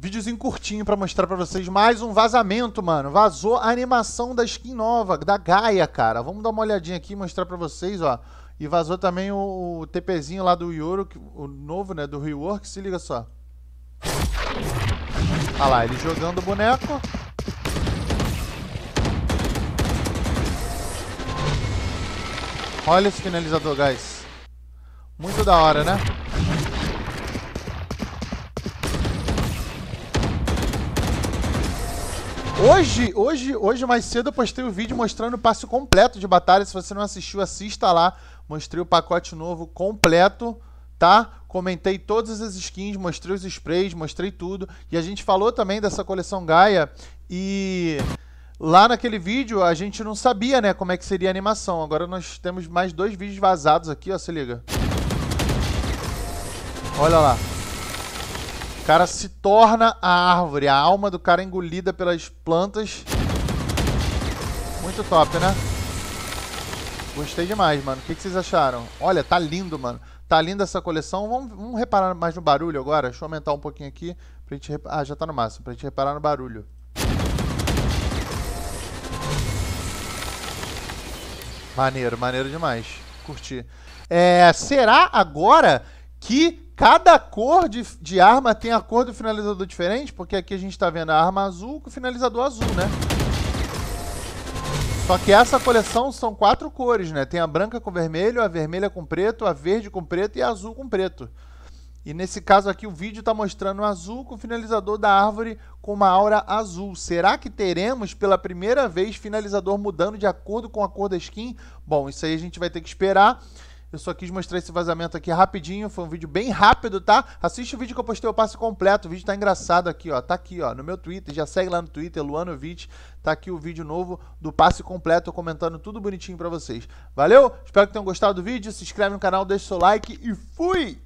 Vídeozinho curtinho para mostrar para vocês mais um vazamento, mano. Vazou a animação da skin nova, da Gaia, cara. Vamos dar uma olhadinha aqui e mostrar para vocês, ó. E vazou também o, o TPzinho lá do Yoro, o novo, né, do rework, se liga só. Olha lá, ele jogando o boneco. Olha esse finalizador, guys. Muito da hora, né? Hoje, hoje, hoje mais cedo eu postei o um vídeo mostrando o passo completo de batalha. Se você não assistiu, assista lá. Mostrei o pacote novo completo, tá? Comentei todas as skins, mostrei os sprays, mostrei tudo. E a gente falou também dessa coleção Gaia e lá naquele vídeo a gente não sabia, né, como é que seria a animação. Agora nós temos mais dois vídeos vazados aqui, ó, se liga. Olha lá cara se torna a árvore, a alma do cara engolida pelas plantas. Muito top, né? Gostei demais, mano. O que, que vocês acharam? Olha, tá lindo, mano. Tá linda essa coleção. Vamos, vamos, reparar mais no barulho agora? Deixa eu aumentar um pouquinho aqui. Pra gente rep... Ah, já tá no máximo. Pra gente reparar no barulho. Maneiro, maneiro demais. Curti. É, será agora que Cada cor de, de arma tem a cor do finalizador diferente, porque aqui a gente está vendo a arma azul com o finalizador azul, né? Só que essa coleção são quatro cores, né? Tem a branca com vermelho, a vermelha com preto, a verde com preto e a azul com preto. E nesse caso aqui o vídeo está mostrando o azul com o finalizador da árvore com uma aura azul. Será que teremos pela primeira vez finalizador mudando de acordo com a cor da skin? Bom, isso aí a gente vai ter que esperar. Eu só quis mostrar esse vazamento aqui rapidinho, foi um vídeo bem rápido, tá? Assiste o vídeo que eu postei o passe completo, o vídeo tá engraçado aqui, ó, tá aqui, ó, no meu Twitter, já segue lá no Twitter, Luanovic, tá aqui o vídeo novo do passe completo, comentando tudo bonitinho pra vocês. Valeu? Espero que tenham gostado do vídeo, se inscreve no canal, deixa o seu like e fui!